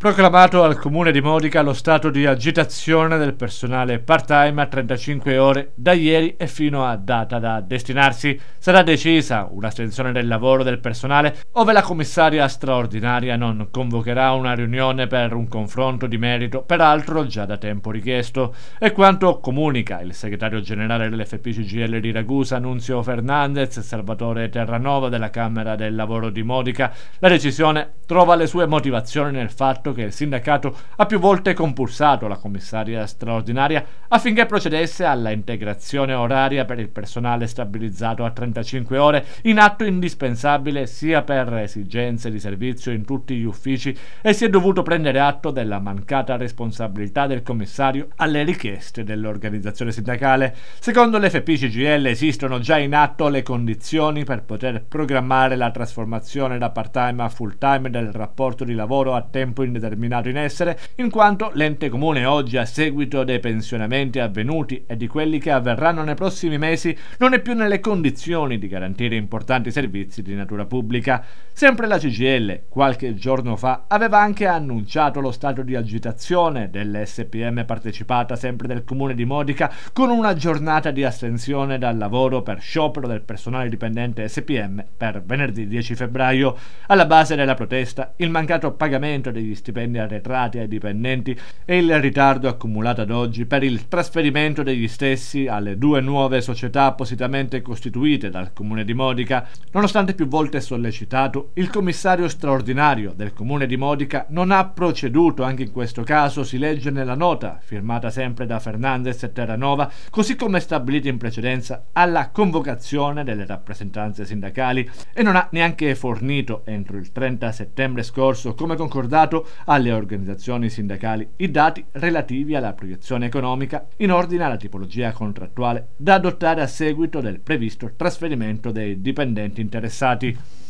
proclamato al comune di Modica lo stato di agitazione del personale part-time a 35 ore da ieri e fino a data da destinarsi. Sarà decisa un'astensione del lavoro del personale ove la commissaria straordinaria non convocherà una riunione per un confronto di merito, peraltro già da tempo richiesto. E quanto comunica il segretario generale dell'FPCGL di Ragusa, Nunzio Fernandez e Salvatore Terranova della Camera del Lavoro di Modica, la decisione trova le sue motivazioni nel fatto fatto che il sindacato ha più volte compulsato la commissaria straordinaria affinché procedesse alla integrazione oraria per il personale stabilizzato a 35 ore, in atto indispensabile sia per esigenze di servizio in tutti gli uffici e si è dovuto prendere atto della mancata responsabilità del commissario alle richieste dell'organizzazione sindacale. Secondo l'FPCGL esistono già in atto le condizioni per poter programmare la trasformazione da part-time a full-time del rapporto di lavoro a tempo indeterminato determinato in essere, in quanto l'ente comune oggi a seguito dei pensionamenti avvenuti e di quelli che avverranno nei prossimi mesi non è più nelle condizioni di garantire importanti servizi di natura pubblica. Sempre la CGL, qualche giorno fa, aveva anche annunciato lo stato di agitazione dell'SPM partecipata sempre del comune di Modica con una giornata di astensione dal lavoro per sciopero del personale dipendente SPM per venerdì 10 febbraio. Alla base della protesta il mancato pagamento degli stipendi stipendi arretrati ai dipendenti e il ritardo accumulato ad oggi per il trasferimento degli stessi alle due nuove società appositamente costituite dal comune di Modica, nonostante più volte sollecitato, il commissario straordinario del comune di Modica non ha proceduto, anche in questo caso si legge nella nota, firmata sempre da Fernandez e Terranova, così come stabilito in precedenza, alla convocazione delle rappresentanze sindacali e non ha neanche fornito entro il 30 settembre scorso, come concordato, alle organizzazioni sindacali i dati relativi alla proiezione economica in ordine alla tipologia contrattuale da adottare a seguito del previsto trasferimento dei dipendenti interessati.